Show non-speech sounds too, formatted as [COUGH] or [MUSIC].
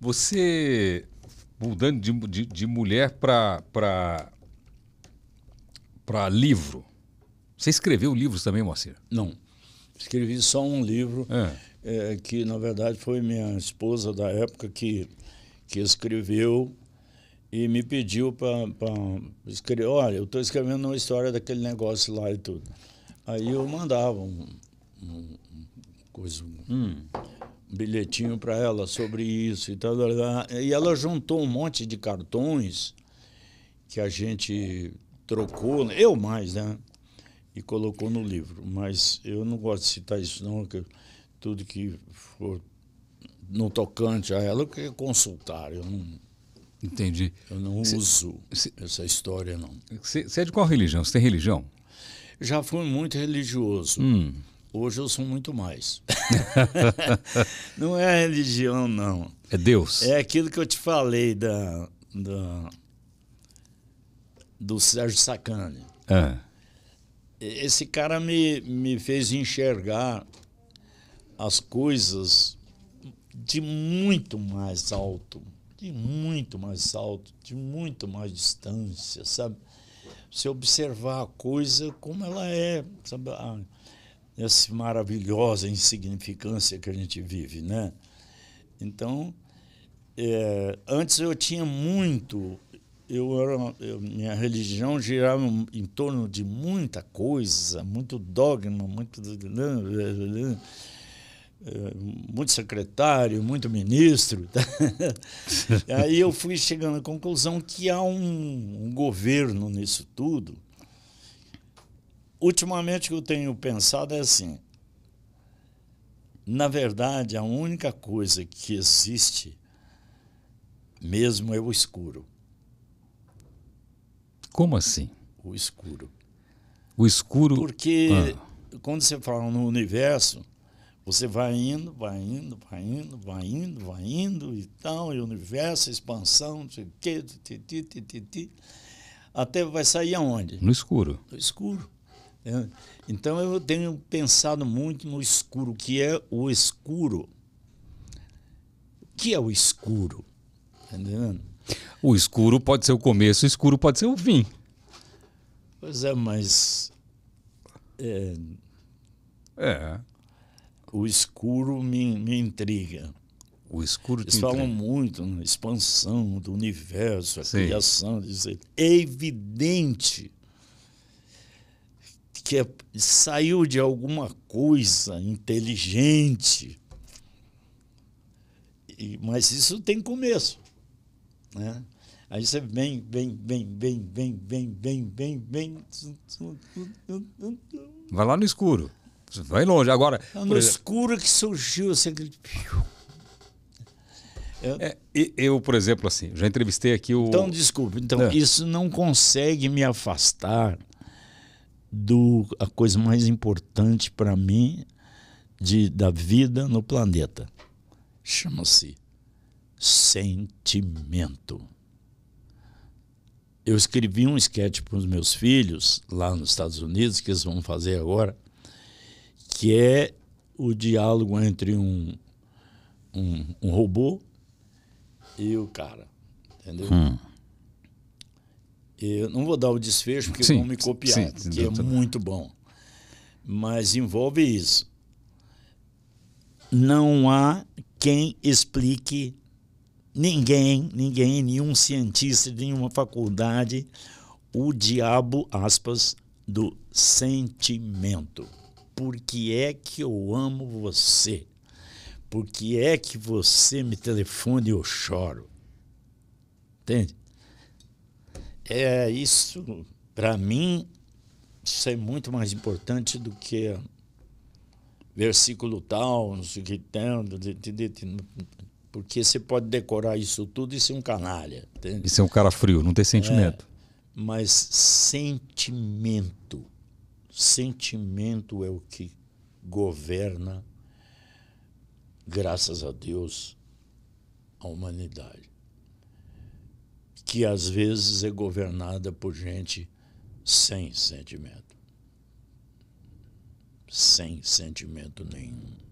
Você, mudando de, de, de mulher para livro, você escreveu livros também, Moacir? Não. Escrevi só um livro, é. É, que na verdade foi minha esposa da época que, que escreveu e me pediu para escrever. Olha, eu estou escrevendo uma história daquele negócio lá e tudo. Aí eu mandava um, um, um coisa. Hum bilhetinho para ela sobre isso e tal, e ela juntou um monte de cartões que a gente trocou, né? eu mais, né? E colocou no livro. Mas eu não gosto de citar isso, não, que tudo que for no tocante a ela, eu queria consultar. Eu não, Entendi. Eu não cê, uso cê, essa história, não. Você é de qual religião? Você tem religião? Já fui muito religioso. Hum. Hoje eu sou muito mais. [LAUGHS] não é religião, não. É Deus. É aquilo que eu te falei da, da do Sérgio Sacani. Ah. Esse cara me, me fez enxergar as coisas de muito mais alto, de muito mais alto, de muito mais distância, sabe? Você observar a coisa como ela é, sabe? Ah, essa maravilhosa insignificância que a gente vive, né? Então, é, antes eu tinha muito, eu era, eu, minha religião girava em torno de muita coisa, muito dogma, muito, né, né, né, é, muito secretário, muito ministro. [LAUGHS] Aí eu fui chegando à conclusão que há um, um governo nisso tudo Ultimamente o que eu tenho pensado é assim. Na verdade, a única coisa que existe mesmo é o escuro. Como assim? O escuro. O escuro. Porque ah. quando você fala no universo, você vai indo, vai indo, vai indo, vai indo, vai indo e tal, e o universo, expansão, não sei o quê, titi, titi, até vai sair aonde? No escuro. No escuro. Né? Então eu tenho pensado muito no escuro, que é o escuro. O que é o escuro? Entendendo? O escuro pode ser o começo, o escuro pode ser o fim. Pois é, mas. É. é. O escuro me, me intriga. O escuro Eles falam muito na né? expansão do universo, a Sim. criação. É evidente que é, saiu de alguma coisa inteligente. E, mas isso tem começo. Né? Aí você vem, vem, vem, vem, vem, vem, vem, vem, vem. Vai lá no escuro. Vai longe. Agora. No escuro que surgiu esse grito. Eu... É, eu, por exemplo, assim, já entrevistei aqui o. Então, desculpe, então, é. isso não consegue me afastar do a coisa mais importante para mim de, da vida no planeta. Chama-se sentimento. Eu escrevi um sketch para os meus filhos lá nos Estados Unidos, que eles vão fazer agora, que é o diálogo entre um, um, um robô e o cara. Entendeu? Hum. Eu não vou dar o desfecho porque sim, vão me copiar, sim, que é muito bom. Mas envolve isso. Não há quem explique ninguém, ninguém, nenhum cientista de nenhuma faculdade, o diabo, aspas, do sentimento. Por que é que eu amo você? Por que é que você me telefone e eu choro? Entende? É isso, para mim, isso é muito mais importante do que versículo tal, não sei o que tem, porque você pode decorar isso tudo e ser um canalha. Entende? E ser um cara frio, não ter sentimento. É, mas sentimento, sentimento é o que governa, graças a Deus, a humanidade que às vezes é governada por gente sem sentimento. Sem sentimento nenhum.